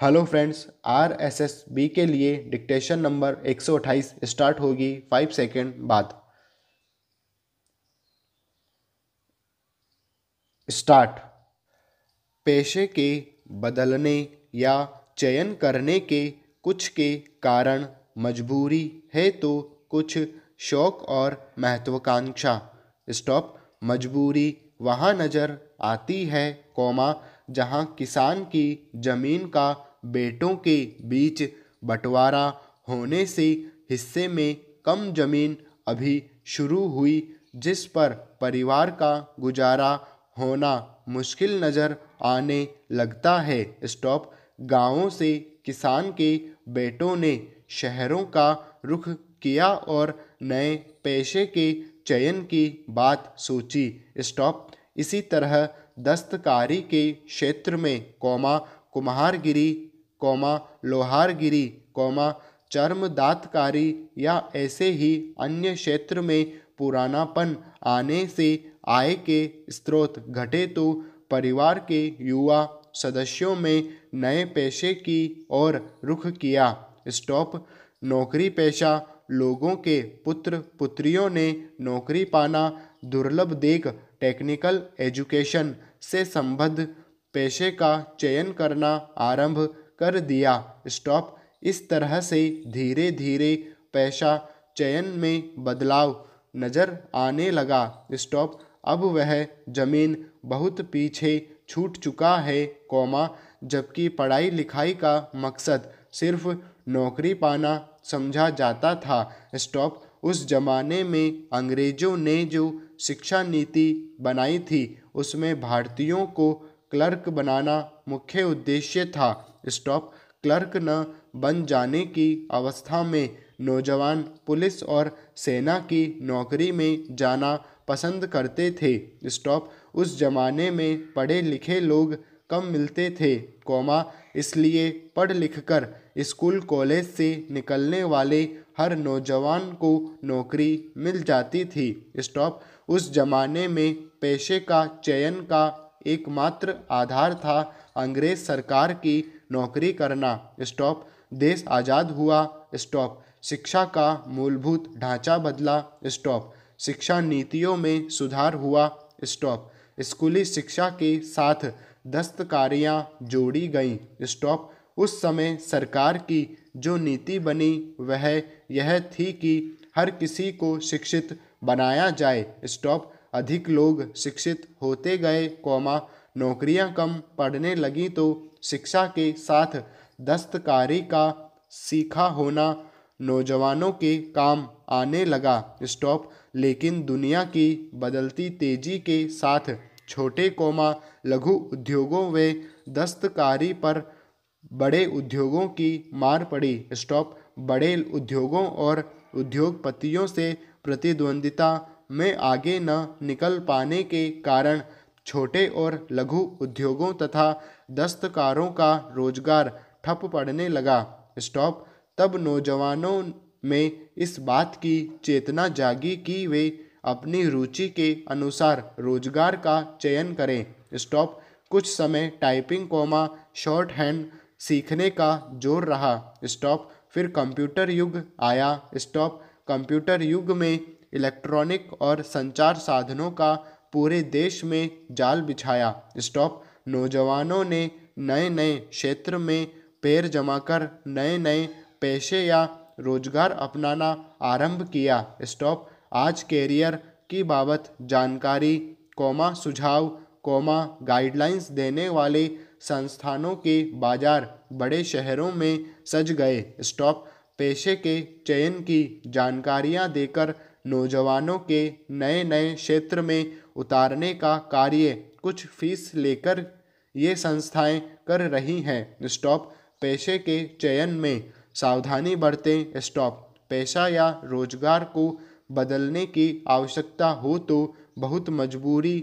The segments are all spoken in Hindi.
hello friends R S S B के लिए डिक्टेशन नंबर 128 स्टार्ट होगी फाइव सेकेंड बाद स्टार्ट पेशे के बदलने या चयन करने के कुछ के कारण मजबूरी है तो कुछ शौक और महत्वाकांक्षा स्टॉप मजबूरी वहाँ नज़र आती है कौमा जहां किसान की जमीन का बेटों के बीच बंटवारा होने से हिस्से में कम जमीन अभी शुरू हुई जिस पर परिवार का गुजारा होना मुश्किल नज़र आने लगता है स्टॉप गांवों से किसान के बेटों ने शहरों का रुख किया और नए पेशे के चयन की बात सोची स्टॉप इसी तरह दस्तकारी के क्षेत्र में कौमा कुम्हारगिरी कौमा लोहारगिरी कौमा चर्मदातकारी या ऐसे ही अन्य क्षेत्र में पुरानापन आने से आय के स्रोत घटे तो परिवार के युवा सदस्यों में नए पेशे की ओर रुख किया स्टॉप नौकरी पेशा लोगों के पुत्र पुत्रियों ने नौकरी पाना दुर्लभ देख टेक्निकल एजुकेशन से संबद्ध पेशे का चयन करना आरंभ कर दिया स्टॉप इस तरह से धीरे धीरे पेशा चयन में बदलाव नज़र आने लगा स्टॉप अब वह जमीन बहुत पीछे छूट चुका है कौमा जबकि पढ़ाई लिखाई का मकसद सिर्फ नौकरी पाना समझा जाता था स्टॉप उस जमाने में अंग्रेज़ों ने जो शिक्षा नीति बनाई थी उसमें भारतीयों को क्लर्क बनाना मुख्य उद्देश्य था स्टॉप क्लर्क न बन जाने की अवस्था में नौजवान पुलिस और सेना की नौकरी में जाना पसंद करते थे स्टॉप उस जमाने में पढ़े लिखे लोग कम मिलते थे कौमा इसलिए पढ़ लिख कर स्कूल कॉलेज से निकलने वाले हर नौजवान को नौकरी मिल जाती थी स्टॉप उस जमाने में पेशे का चयन का एकमात्र आधार था अंग्रेज सरकार की नौकरी करना स्टॉप देश आज़ाद हुआ स्टॉप शिक्षा का मूलभूत ढांचा बदला स्टॉप शिक्षा नीतियों में सुधार हुआ स्टॉप स्कूली शिक्षा के साथ दस्तकारियाँ जोड़ी गईं स्टॉप उस समय सरकार की जो नीति बनी वह यह थी कि हर किसी को शिक्षित बनाया जाए स्टॉप अधिक लोग शिक्षित होते गए कौमा नौकरियां कम पढ़ने लगी तो शिक्षा के साथ दस्तकारी का सीखा होना नौजवानों के काम आने लगा स्टॉप लेकिन दुनिया की बदलती तेजी के साथ छोटे कोमा लघु उद्योगों व दस्तकारी पर बड़े उद्योगों की मार पड़ी स्टॉप बड़े उद्योगों और उद्योगपतियों से प्रतिद्वंदिता में आगे न निकल पाने के कारण छोटे और लघु उद्योगों तथा दस्तकारों का रोजगार ठप पड़ने लगा स्टॉप तब नौजवानों में इस बात की चेतना जागी कि वे अपनी रुचि के अनुसार रोजगार का चयन करें स्टॉप कुछ समय टाइपिंग कोमा शॉर्ट हैंड सीखने का जोर रहा स्टॉप फिर कंप्यूटर युग आया स्टॉप कंप्यूटर युग में इलेक्ट्रॉनिक और संचार साधनों का पूरे देश में जाल बिछाया स्टॉप नौजवानों ने नए नए क्षेत्र में पैर जमाकर नए नए पेशे या रोजगार अपनाना आरंभ किया स्टॉप आज कैरियर की बाबत जानकारी कौमा सुझाव कौमा गाइडलाइंस देने वाले संस्थानों के बाजार बड़े शहरों में सज गए स्टॉप पेशे के चयन की जानकारियां देकर नौजवानों के नए नए क्षेत्र में उतारने का कार्य कुछ फीस लेकर ये संस्थाएं कर रही हैं स्टॉप पेशे के चयन में सावधानी बरतें स्टॉप पेशा या रोजगार को बदलने की आवश्यकता हो तो बहुत मजबूरी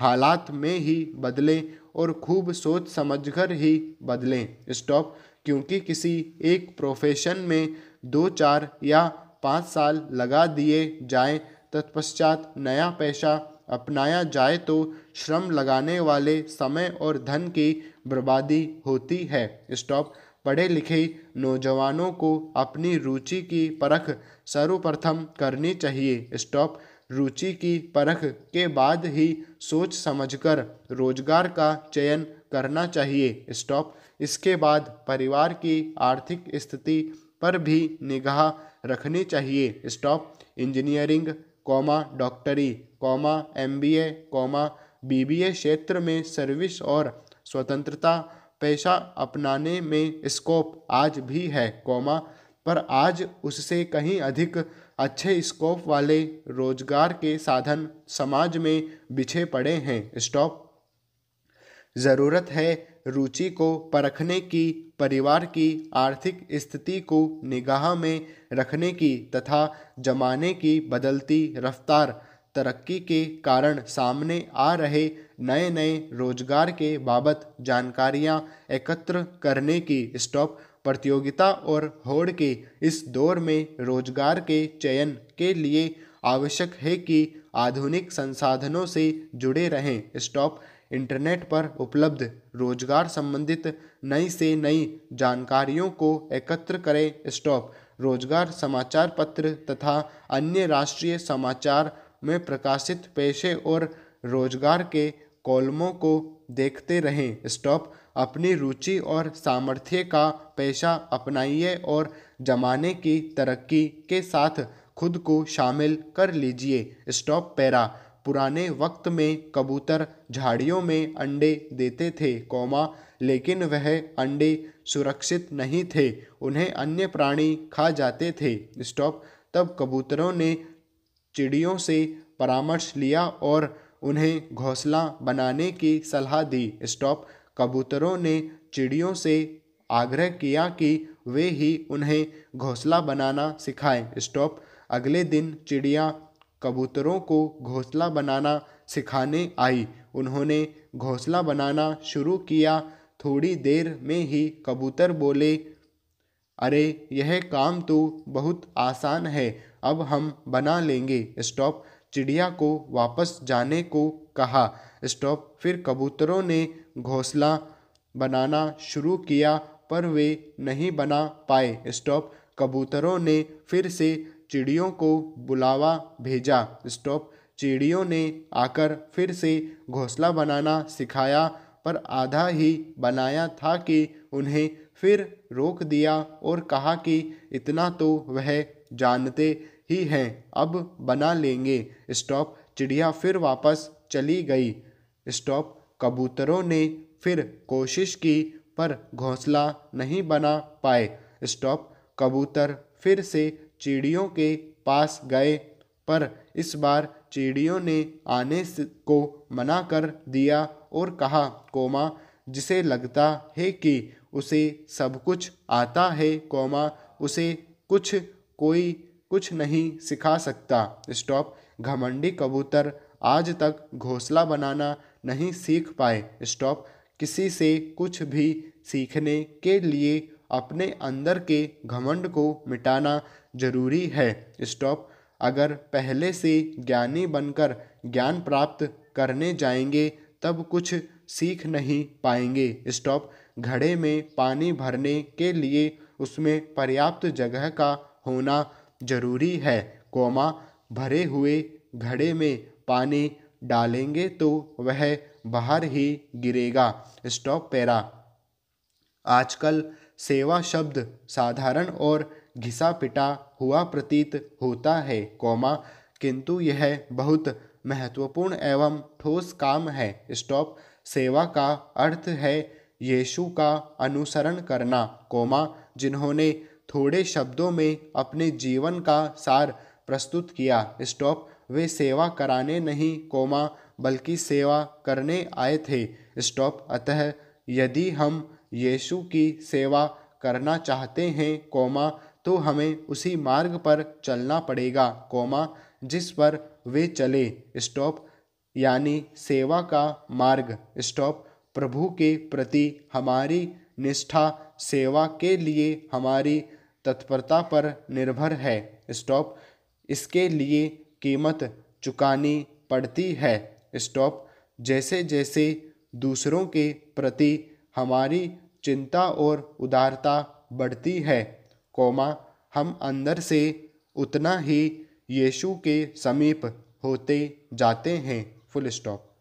हालात में ही बदलें और खूब सोच समझकर ही बदलें स्टॉप क्योंकि किसी एक प्रोफेशन में दो चार या पाँच साल लगा दिए जाएं तत्पश्चात नया पेशा अपनाया जाए तो श्रम लगाने वाले समय और धन की बर्बादी होती है स्टॉप पढ़े लिखे नौजवानों को अपनी रुचि की परख सर्वप्रथम करनी चाहिए स्टॉप रुचि की परख के बाद ही सोच समझकर रोजगार का चयन करना चाहिए स्टॉप इसके बाद परिवार की आर्थिक स्थिति पर भी निगाह रखनी चाहिए स्टॉप इंजीनियरिंग कॉमा डॉक्टरी कॉमा एमबीए कॉमा बीबीए क्षेत्र में सर्विस और स्वतंत्रता पेशा अपनाने में स्कोप आज भी है कॉमा पर आज उससे कहीं अधिक अच्छे स्कोप वाले रोजगार के साधन समाज में बिछे पड़े हैं स्टॉप ज़रूरत है रुचि को परखने की परिवार की आर्थिक स्थिति को निगाह में रखने की तथा जमाने की बदलती रफ्तार तरक्की के कारण सामने आ रहे नए नए रोजगार के बाबत जानकारियां एकत्र करने की स्टॉप प्रतियोगिता और होड़ के इस दौर में रोजगार के चयन के लिए आवश्यक है कि आधुनिक संसाधनों से जुड़े रहें स्टॉप इंटरनेट पर उपलब्ध रोजगार संबंधित नई से नई जानकारियों को एकत्र करें स्टॉप रोजगार समाचार पत्र तथा अन्य राष्ट्रीय समाचार में प्रकाशित पेशे और रोजगार के कॉलमों को देखते रहें स्टॉप अपनी रुचि और सामर्थ्य का पेशा अपनाइए और जमाने की तरक्की के साथ खुद को शामिल कर लीजिए स्टॉप पैरा पुराने वक्त में कबूतर झाड़ियों में अंडे देते थे कौमा लेकिन वह अंडे सुरक्षित नहीं थे उन्हें अन्य प्राणी खा जाते थे स्टॉप तब कबूतरों ने चिड़ियों से परामर्श लिया और उन्हें घोंसला बनाने की सलाह दी स्टॉप कबूतरों ने चिड़ियों से आग्रह किया कि वे ही उन्हें घोंसला बनाना सिखाएं स्टॉप अगले दिन चिड़िया कबूतरों को घोंसला बनाना सिखाने आई उन्होंने घोंसला बनाना शुरू किया थोड़ी देर में ही कबूतर बोले अरे यह काम तो बहुत आसान है अब हम बना लेंगे स्टॉप चिड़िया को वापस जाने को कहा स्टॉप फिर कबूतरों ने घोंसला बनाना शुरू किया पर वे नहीं बना पाए स्टॉप कबूतरों ने फिर से चिड़ियों को बुलावा भेजा स्टॉप चिड़ियों ने आकर फिर से घोंसला बनाना सिखाया पर आधा ही बनाया था कि उन्हें फिर रोक दिया और कहा कि इतना तो वह जानते ही हैं अब बना लेंगे स्टॉप चिड़िया फिर वापस चली गई स्टॉप कबूतरों ने फिर कोशिश की पर घोंसला नहीं बना पाए स्टॉप कबूतर फिर से चिड़ियों के पास गए पर इस बार चिड़ियों ने आने को मना कर दिया और कहा कोमा जिसे लगता है कि उसे सब कुछ आता है कोमा उसे कुछ कोई कुछ नहीं सिखा सकता स्टॉप घमंडी कबूतर आज तक घोंसला बनाना नहीं सीख पाए स्टॉप किसी से कुछ भी सीखने के लिए अपने अंदर के घमंड को मिटाना जरूरी है स्टॉप अगर पहले से ज्ञानी बनकर ज्ञान प्राप्त करने जाएंगे तब कुछ सीख नहीं पाएंगे स्टॉप घड़े में पानी भरने के लिए उसमें पर्याप्त जगह का होना जरूरी है कोमा भरे हुए घड़े में पानी डालेंगे तो वह बाहर ही गिरेगा स्टॉप पैरा आजकल सेवा शब्द साधारण और घिसा पिटा हुआ प्रतीत होता है कौमा किंतु यह बहुत महत्वपूर्ण एवं ठोस काम है स्टॉप सेवा का अर्थ है यीशु का अनुसरण करना कौमा जिन्होंने थोड़े शब्दों में अपने जीवन का सार प्रस्तुत किया स्टॉप वे सेवा कराने नहीं कोमा बल्कि सेवा करने आए थे स्टॉप अतः यदि हम यीशु की सेवा करना चाहते हैं कोमा तो हमें उसी मार्ग पर चलना पड़ेगा कोमा जिस पर वे चले स्टॉप यानी सेवा का मार्ग स्टॉप प्रभु के प्रति हमारी निष्ठा सेवा के लिए हमारी तत्परता पर निर्भर है स्टॉप इसके लिए कीमत चुकानी पड़ती है स्टॉप जैसे जैसे दूसरों के प्रति हमारी चिंता और उदारता बढ़ती है कोमा हम अंदर से उतना ही यीशु के समीप होते जाते हैं फुल स्टॉप